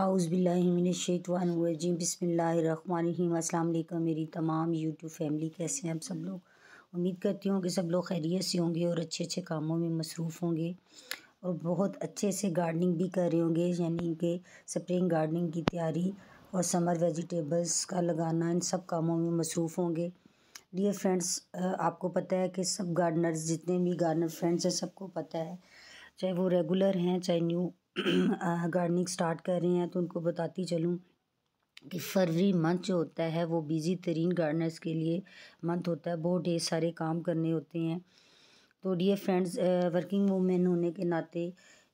आउज़बिल्लिमिनशैतवानरजीम बसमीम अल्लाम मेरी तमाम यूट्यूब फैमिली कैसे हैं आप सब लोग उम्मीद करती हूँ कि सब लोग खैरियत से होंगे और अच्छे अच्छे कामों में मसरूफ़ होंगे और बहुत अच्छे से गार्डनिंग भी कर रहे होंगे यानी कि स्प्रिंग गार्डनिंग की तैयारी और समर वेजिटेबल्स का लगाना इन सब कामों में मसरूफ़ होंगे डियर फ्रेंड्स आपको पता है कि सब गार्डनर्स जितने भी गार्डनर फ्रेंड्स हैं सबको पता है चाहे वो रेगुलर हैं चाहे न्यू गार्डनिंग स्टार्ट कर रहे हैं तो उनको बताती चलूँ कि फरवरी मंथ जो होता है वो बिज़ी तरीन गार्डनर्स के लिए मंथ होता है बहुत ढेर सारे काम करने होते हैं तो डियर फ्रेंड्स वर्किंग वूमेन होने के नाते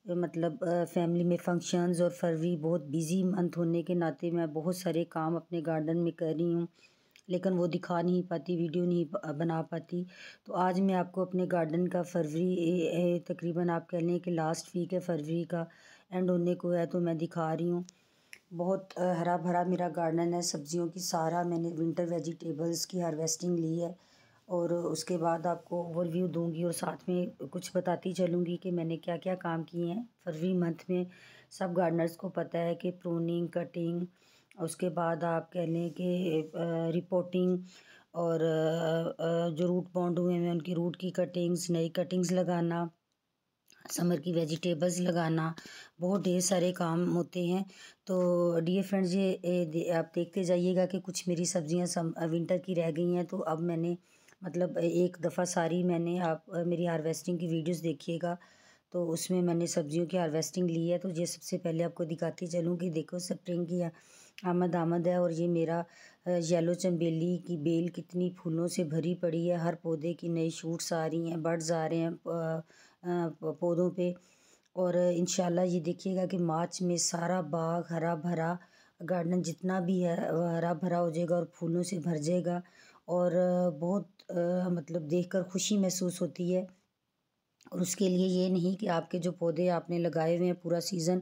मतलब फैमिली में फंक्शंस और फरवरी बहुत बिज़ी मंथ होने के नाते मैं बहुत सारे काम अपने गार्डन में कर रही हूँ लेकिन वो दिखा नहीं पाती वीडियो नहीं बना पाती तो आज मैं आपको अपने गार्डन का फरवरी तकरीबन आप कह लें कि लास्ट वीक है फरवरी का एंड होने को है तो मैं दिखा रही हूँ बहुत हरा भरा मेरा गार्डन है सब्जियों की सारा मैंने विंटर वेजिटेबल्स की हारवेस्टिंग ली है और उसके बाद आपको ओवरव्यू दूंगी और साथ में कुछ बताती चलूँगी कि मैंने क्या क्या काम किए हैं फरवरी मंथ में सब गार्डनर्स को पता है कि प्रोनिंग कटिंग उसके बाद आप कह लें कि रिपोर्टिंग और जो रूट बॉन्ड हुए हैं उनकी रूट की कटिंग्स नई कटिंग्स लगाना समर की वेजिटेबल्स लगाना बहुत ढेर सारे काम होते हैं तो डियर फ्रेंड्स ये आप देखते जाइएगा कि कुछ मेरी सब्जियां सम विंटर की रह गई हैं तो अब मैंने मतलब एक दफ़ा सारी मैंने आप मेरी हार्वेस्टिंग की वीडियोस देखिएगा तो उसमें मैंने सब्जियों की हार्वेस्टिंग ली है तो ये सबसे पहले आपको दिखाती चलूँ कि देखो स्प्रिंग की आमद आमद है और ये मेरा येलो चम्बेली की बेल कितनी फूलों से भरी पड़ी है हर पौधे की नई शूट्स आ रही हैं बर्ड्स आ रहे हैं पौधों पे और इन ये देखिएगा कि मार्च में सारा बाग हरा भरा गार्डन जितना भी है हरा भरा हो जाएगा और फूलों से भर जाएगा और बहुत मतलब देखकर खुशी महसूस होती है और उसके लिए ये नहीं कि आपके जो पौधे आपने लगाए हुए हैं पूरा सीज़न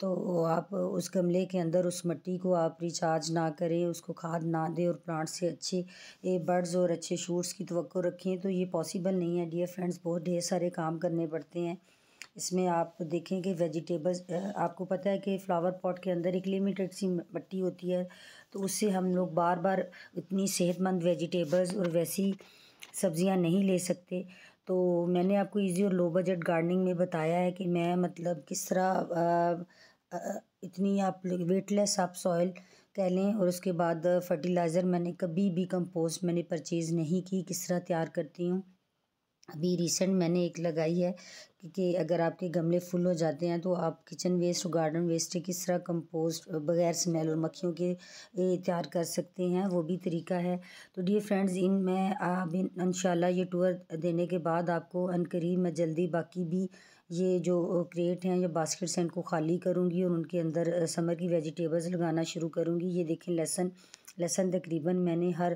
तो आप उस गमले के अंदर उस मिट्टी को आप रिचार्ज ना करें उसको खाद ना दें और प्लांट से अच्छे बर्ड्स और अच्छे शूट्स की तो रखें तो ये पॉसिबल नहीं है डियर फ्रेंड्स बहुत ढेर सारे काम करने पड़ते हैं इसमें आप देखें कि वेजिटेबल्स आपको पता है कि फ़्लावर पॉट के अंदर एक लिमिटेड सी मट्टी होती है तो उससे हम लोग बार बार इतनी सेहतमंद वेजिटेबल्स और वैसी सब्ज़ियां नहीं ले सकते तो मैंने आपको ईज़ी और लो बजट गार्डनिंग में बताया है कि मैं मतलब किस तरह इतनी आप वेटलेस आप सॉइल कह लें और उसके बाद फर्टिलाइज़र मैंने कभी भी कंपोस्ट मैंने परचेज़ नहीं की किस तरह तैयार करती हूँ अभी रिसेंट मैंने एक लगाई है कि अगर आपके गमले फुल हो जाते हैं तो आप किचन वेस्ट और गार्डन वेस्ट किस तरह कंपोस्ट बगैर स्मेल और मक्खियों के तैयार कर सकते हैं वो भी तरीका है तो डियर फ्रेंड्स इन मैं अब इन ये टूर देने के बाद आपको अनकरीब मैं जल्दी बाकी भी ये जो क्रेट हैं या बास्केट हैं को खाली करूँगी और उनके अंदर समर की वेजिटेबल्स लगाना शुरू करूँगी ये देखें लहसन लहसन तकरीबन मैंने हर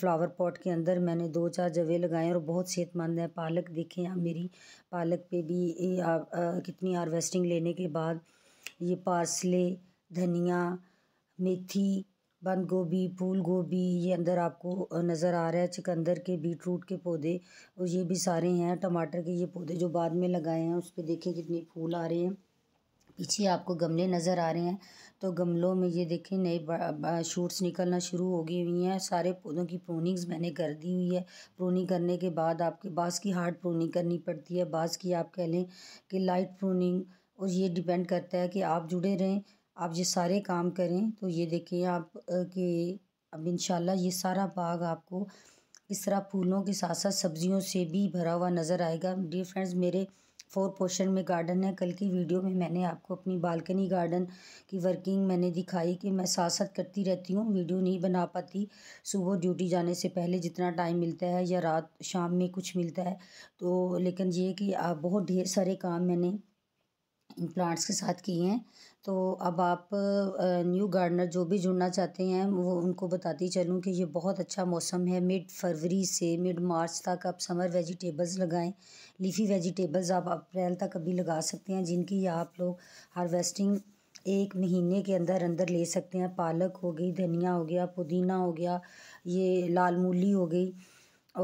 फ्लावर पॉट के अंदर मैंने दो चार जवे लगाए और बहुत सेहतमंद है पालक देखें आप मेरी पालक पे भी आ, आ, कितनी हारवेस्टिंग लेने के बाद ये पार्सले धनिया मेथी बंद गोभी फूल गोभी ये अंदर आपको नज़र आ रहा है चिकंदर के बीट रूट के पौधे और ये भी सारे हैं टमाटर के ये पौधे जो बाद में लगाए हैं उस पर देखें कितने फूल आ रहे हैं पीछे आपको गमले नज़र आ रहे हैं तो गमलों में ये देखें नए शूट्स निकलना शुरू हो गई हुई हैं सारे पौधों की प्रोनिंग्स मैंने कर दी हुई है प्रोनिंग करने के बाद आपके बाँस की हार्ड प्रोनिंग करनी पड़ती है बाँस की आप कह लें कि लाइट प्रोनिंग और ये डिपेंड करता है कि आप जुड़े रहें आप ये सारे काम करें तो ये देखें आप कि अब इन ये सारा बाग आपको इस तरह फूलों के साथ साथ सब्जियों से भी भरा हुआ नज़र आएगा डियर फ्रेंड्स मेरे फोर पोर्शन में गार्डन है कल की वीडियो में मैंने आपको अपनी बालकनी गार्डन की वर्किंग मैंने दिखाई कि मैं साथ साथ करती रहती हूँ वीडियो नहीं बना पाती सुबह ड्यूटी जाने से पहले जितना टाइम मिलता है या रात शाम में कुछ मिलता है तो लेकिन ये कि आप बहुत ढेर सारे काम मैंने प्लांट्स के साथ की हैं तो अब आप न्यू गार्डनर जो भी जुड़ना चाहते हैं वो उनको बताती चलूँ कि ये बहुत अच्छा मौसम है मिड फरवरी से मिड मार्च तक आप समर वेजिटेबल्स लगाएं लीफी वेजिटेबल्स आप अप्रैल तक अभी लगा सकते हैं जिनकी आप लोग हार्वेस्टिंग एक महीने के अंदर अंदर ले सकते हैं पालक हो गई धनिया हो गया पुदीना हो गया ये लाल मूली हो गई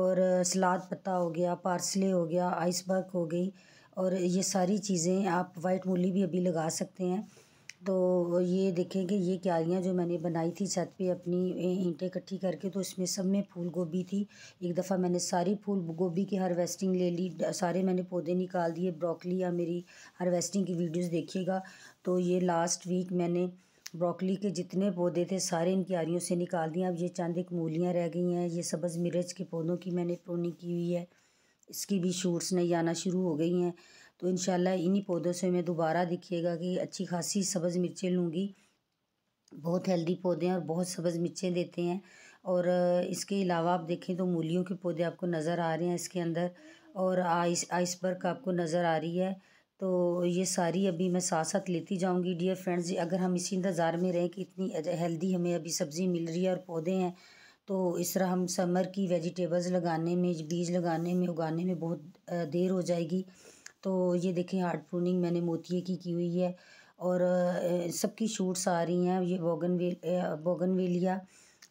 और सलाद पत्ता हो गया पार्सले हो गया आइसबर्ग हो गई और ये सारी चीज़ें आप वाइट मूली भी अभी लगा सकते हैं तो ये देखें कि ये क्यारियाँ जो मैंने बनाई थी छत पे अपनी ईंटें इकट्ठी करके तो इसमें सब में फूल गोभी थी एक दफ़ा मैंने सारी फूल गोभी की हार्वेस्टिंग ले ली सारे मैंने पौधे निकाल दिए ब्रोकली या मेरी हार्वेस्टिंग की वीडियोस देखिएगा तो ये लास्ट वीक मैंने ब्रोकली के जितने पौधे थे सारे इन क्यारियों से निकाल दिए अब ये चांद एक मूलियाँ रह गई हैं ये सब्ज़ मिर्च के पौधों की मैंने प्रोनी की हुई है इसकी भी शूट्स नहीं आना शुरू हो गई हैं तो इन इन्हीं पौधों से मैं दोबारा दिखिएगा कि अच्छी खासी सब्ज़ मिर्चें लूँगी बहुत हेल्दी पौधे हैं और बहुत सब्ज़ मिर्चें देते हैं और इसके अलावा आप देखें तो मूलियों के पौधे आपको नज़र आ रहे हैं इसके अंदर और आइस आइसबर्ग आपको नज़र आ रही है तो ये सारी अभी मैं साथ साथ लेती जाऊंगी डियर फ्रेंड्स अगर हम इसी इंतज़ार में रहें कि इतनी हेल्दी हमें अभी सब्ज़ी मिल रही है और पौधे हैं तो इस तरह हम समर की वेजिटेबल्स लगाने में बीज लगाने में उगाने में बहुत देर हो जाएगी तो ये देखें हार्ड प्रूनिंग मैंने मोतिये की की हुई है और सबकी शूट्स आ रही हैं ये बोगन वे बोगन वेलिया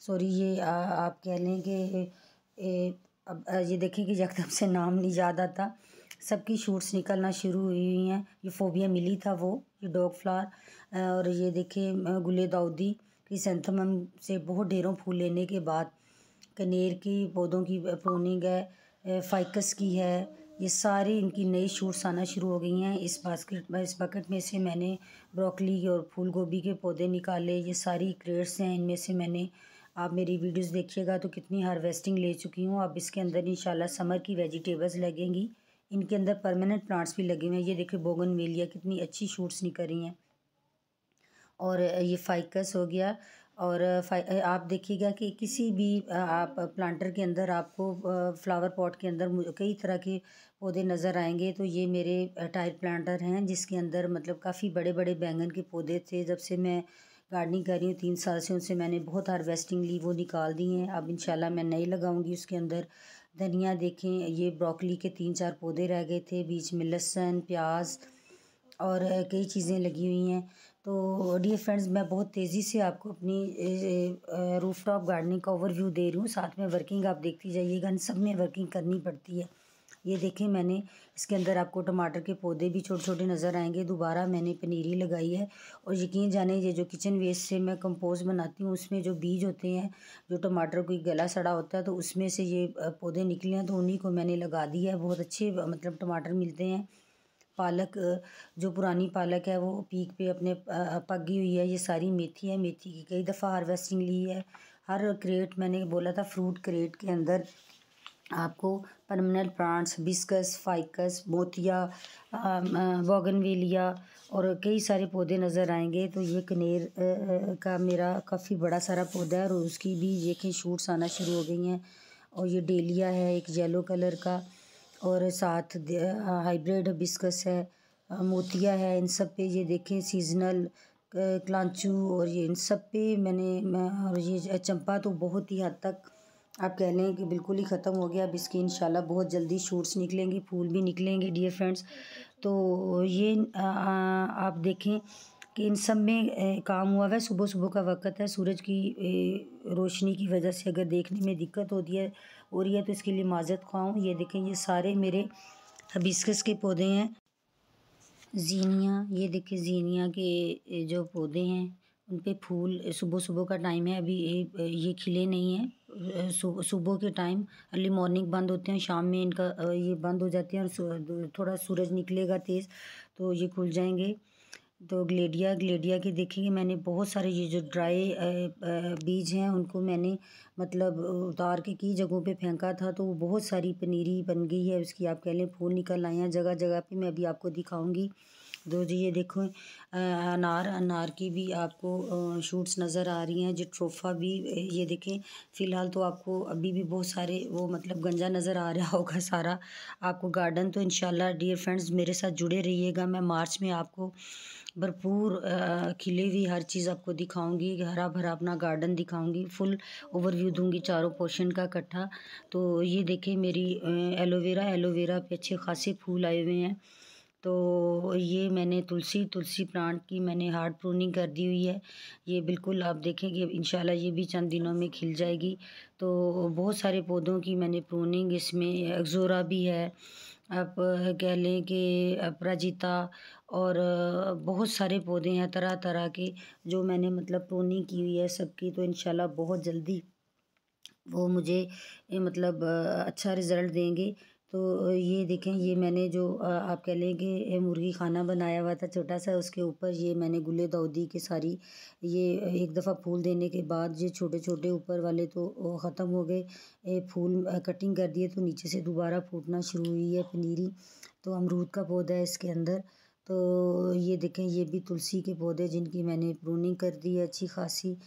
सॉरी ये आ, आप कह लें कि अब ये देखें कि यकदम से नाम नहीं याद आता सबकी शूट्स निकलना शुरू हुई हुई हैं ये फोबिया मिली था वो ये डॉग फ्लावर और ये देखें गुले दाऊदी क्रिसेंथमम से बहुत ढेरों फूल लेने के बाद कनेर की पौधों की प्रोनिंग है फाइकस की है ये सारी इनकी नई शूट्स आना शुरू हो गई हैं इस बास्केट में इस बकेट में से मैंने ब्रोकली और फूल गोभी के पौधे निकाले ये सारी क्रेट्स हैं इनमें से मैंने आप मेरी वीडियोस देखिएगा तो कितनी हार्वेस्टिंग ले चुकी हूँ अब इसके अंदर इन समर की वेजिटेबल्स लगेंगी इनके अंदर परमानेंट प्लांट्स भी लगे हुए हैं ये देखिए बोगन मेलिया कितनी अच्छी शूट्स निकल रही हैं और ये फ़ाइकस हो गया और आप देखिएगा कि किसी भी आप प्लांटर के अंदर आपको फ्लावर पॉट के अंदर कई तरह के पौधे नज़र आएंगे तो ये मेरे टायर प्लांटर हैं जिसके अंदर मतलब काफ़ी बड़े बड़े बैंगन के पौधे थे जब से मैं गार्डनिंग कर रही हूँ तीन साल से उनसे मैंने बहुत हार्वेस्टिंग ली वो निकाल दी हैं अब इंशाल्लाह मैं नई लगाऊंगी उसके अंदर धनिया देखें ये ब्रोकली के तीन चार पौधे रह गए थे बीच में लहसन प्याज और कई चीज़ें लगी हुई हैं तो डियर फ्रेंड्स मैं बहुत तेज़ी से आपको अपनी रूफ टॉप गार्डनिंग का ओवरव्यू दे रही हूँ साथ में वर्किंग आप देखती जाइएगा इन सब में वर्किंग करनी पड़ती है ये देखें मैंने इसके अंदर आपको टमाटर के पौधे भी छोटे छोटे नज़र आएंगे दोबारा मैंने पनीरी लगाई है और यकीन जाने ये जो किचन वेस्ट से मैं कंपोस्ट बनाती हूँ उसमें जो बीज होते हैं जो टमाटर कोई गला सड़ा होता है तो उसमें से ये पौधे निकले हैं तो उन्हीं को मैंने लगा दिया है बहुत अच्छे मतलब टमाटर मिलते हैं पालक जो पुरानी पालक है वो पीक पे अपने पगी हुई है ये सारी मेथी है मेथी की कई दफ़ा हारवेस्टिंग ली है हर क्रेट मैंने बोला था फ्रूट क्रेट के अंदर आपको परमानेंट प्लांट्स बिस्कस फाइकस मोतिया वॉगनवेलिया और कई सारे पौधे नज़र आएंगे तो ये कनेर का मेरा काफ़ी बड़ा सारा पौधा है और उसकी भी ये कहीं शूट्स आना शुरू हो गई हैं और ये डेलिया है एक येलो कलर का और साथ हाइब्रिड बिस्कस है मोतिया है इन सब पे ये देखें सीजनल क्लांचू और ये इन सब पे मैंने मैं और ये चंपा तो बहुत ही हद तक आप कह लें कि बिल्कुल ही ख़त्म हो गया अब इसकी इन बहुत जल्दी शूट्स निकलेंगे फूल भी निकलेंगे डियर फ्रेंड्स तो ये आ, आ, आप देखें कि इन सब में काम हुआ हुआ है सुबह सुबह का वक्त है सूरज की रोशनी की वजह से अगर देखने में दिक्कत होती है और यह तो इसके लिए माजत खुआ ये देखें ये सारे मेरे हबिस्कस के पौधे हैं जीनिया ये देखें जीनिया के जो पौधे हैं उन पर फूल सुबह सुबह का टाइम है अभी ये, ये खिले नहीं हैं सुबह के टाइम अर्ली मॉर्निंग बंद होते हैं शाम में इनका ये बंद हो जाते हैं और थोड़ा सूरज निकलेगा तेज़ तो ये खुल जाएंगे तो ग्लेडिया ग्लेडिया के देखेंगे मैंने बहुत सारे ये जो ड्राई बीज हैं उनको मैंने मतलब उतार के कई जगहों पे फेंका था तो वो बहुत सारी पनीरी बन गई है उसकी आप कह लें फूल निकल आए हैं जगह जगह पे मैं अभी आपको दिखाऊंगी तो जी ये देखो अनार अनार की भी आपको शूट्स नज़र आ रही हैं जो ट्रोफा भी ये देखें फ़िलहाल तो आपको अभी भी बहुत सारे वो मतलब गंजा नज़र आ रहा होगा सारा आपको गार्डन तो इन डियर फ्रेंड्स मेरे साथ जुड़े रहिएगा मैं मार्च में आपको भरपूर खिली हुई हर चीज़ आपको दिखाऊंगी हरा भरा अपना गार्डन दिखाऊंगी फुल ओवरव्यू दूंगी चारों पोर्शन का इकट्ठा तो ये देखें मेरी एलोवेरा एलोवेरा पे अच्छे खासे फूल आए हुए हैं तो ये मैंने तुलसी तुलसी प्लांट की मैंने हार्ड प्रूनिंग कर दी हुई है ये बिल्कुल आप देखेंगे इन ये भी चंद दिनों में खिल जाएगी तो बहुत सारे पौधों की मैंने प्रूनिंग इसमें एक्जोरा भी है आप कह लें कि अपराजिता और बहुत सारे पौधे हैं तरह तरह के जो मैंने मतलब प्रोनी की हुई है सबकी तो इन बहुत जल्दी वो मुझे मतलब अच्छा रिज़ल्ट देंगे तो ये देखें ये मैंने जो आप कह लें कि मुर्गी खाना बनाया हुआ था छोटा सा उसके ऊपर ये मैंने गुले दाऊदी के सारी ये एक दफ़ा फूल देने के बाद ये छोटे छोटे ऊपर वाले तो ख़त्म हो गए फूल कटिंग कर दिए तो नीचे से दोबारा फूटना शुरू हुई है पनीरी तो अमरूद का पौधा है इसके अंदर तो ये देखें ये भी तुलसी के पौधे जिनकी मैंने प्रूनिंग कर दी है अच्छी खासी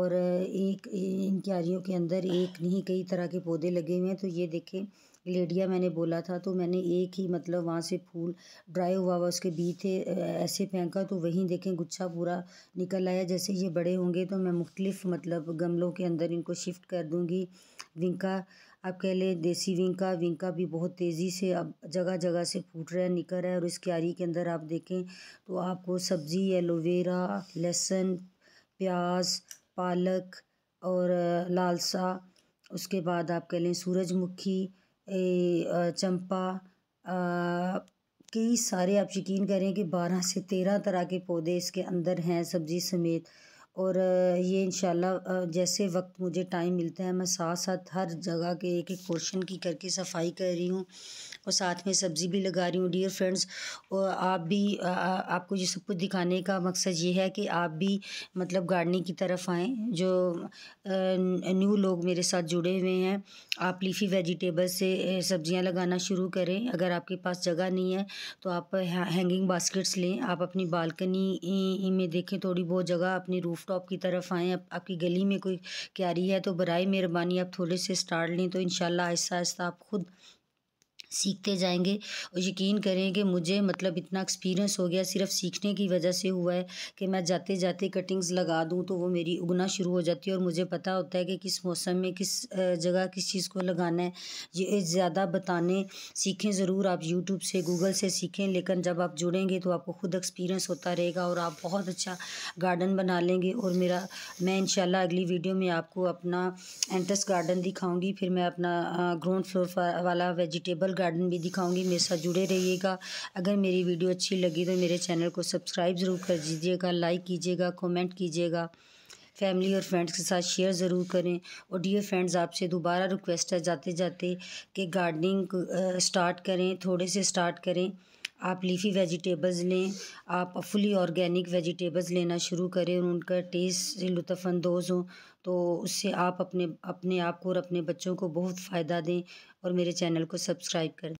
और एक इन क्यारियों के अंदर एक नहीं कई तरह के पौधे लगे हुए हैं तो ये देखें लेडिया मैंने बोला था तो मैंने एक ही मतलब वहाँ से फूल ड्राई हुआ हुआ उसके बीच थे ऐसे फेंका तो वहीं देखें गुच्छा पूरा निकल आया जैसे ये बड़े होंगे तो मैं मुख्तलिफ मतलब गमलों के अंदर इनको शिफ्ट कर दूँगी विंका आप कह लें देसी विंका विंका भी बहुत तेज़ी से अब जगह जगह से फूट रहा है निकल रहा है और इस क्यारी के अंदर आप देखें तो आपको सब्ज़ी एलोवेरा लहसुन प्याज पालक और लालसा उसके बाद आप कह लें सूरजमुखी चंपा कई सारे आप यकीन करें कि बारह से तेरह तरह के पौधे इसके अंदर हैं सब्ज़ी समेत और ये इंशाल्लाह जैसे वक्त मुझे टाइम मिलता है मैं साथ साथ हर जगह के एक एक पोर्शन की करके सफाई कर रही हूँ और साथ में सब्ज़ी भी लगा रही हूँ डियर फ्रेंड्स और आप भी आ, आपको ये सब कुछ दिखाने का मकसद ये है कि आप भी मतलब गार्डनिंग की तरफ आएँ जो न्यू लोग मेरे साथ जुड़े हुए हैं आप लीफी वेजिटेबल से सब्ज़ियाँ लगाना शुरू करें अगर आपके पास जगह नहीं है तो आप हैंगिंग बास्केट्स लें आप अपनी बालकनी में देखें थोड़ी बहुत जगह अपनी रूफ टॉप की तरफ आएँ आप, आपकी गली में कोई क्यारी है तो बरए मेहरबानी आप थोड़े से स्टार्ट लें तो इन आहिस्ता आहिस्ता आप खुद सीखते जाएंगे और यकीन करें कि मुझे मतलब इतना एक्सपीरियंस हो गया सिर्फ सीखने की वजह से हुआ है कि मैं जाते जाते कटिंग्स लगा दूं तो वो मेरी उगना शुरू हो जाती है और मुझे पता होता है कि किस मौसम में किस जगह किस चीज़ को लगाना है ये ज़्यादा बताने सीखें ज़रूर आप यूट्यूब से गूगल से सीखें लेकिन जब आप जुड़ेंगे तो आपको ख़ुद एक्सपीरियंस होता रहेगा और आप बहुत अच्छा गार्डन बना लेंगे और मेरा मैं इन अगली वीडियो में आपको अपना एंट्रेस गार्डन दिखाऊँगी फिर मैं अपना ग्राउंड फ्लोर वाला वेजिटेबल गार्डन भी दिखाऊंगी मेरे साथ जुड़े रहिएगा अगर मेरी वीडियो अच्छी लगी तो मेरे चैनल को सब्सक्राइब ज़रूर कर दीजिएगा लाइक कीजिएगा कमेंट कीजिएगा फैमिली और फ्रेंड्स के साथ शेयर ज़रूर करें और डियर फ्रेंड्स आपसे दोबारा रिक्वेस्ट है जाते जाते कि गार्डनिंग स्टार्ट करें थोड़े से स्टार्ट करें आप लीफी वेजिटेबल्स लें आप फुली ऑर्गेनिक वेजिटेबल्स लेना शुरू करें और उनका टेस्ट से लुफानंदोज़ हों तो उससे आप अपने अपने आप को और अपने बच्चों को बहुत फ़ायदा दें और मेरे चैनल को सब्सक्राइब करें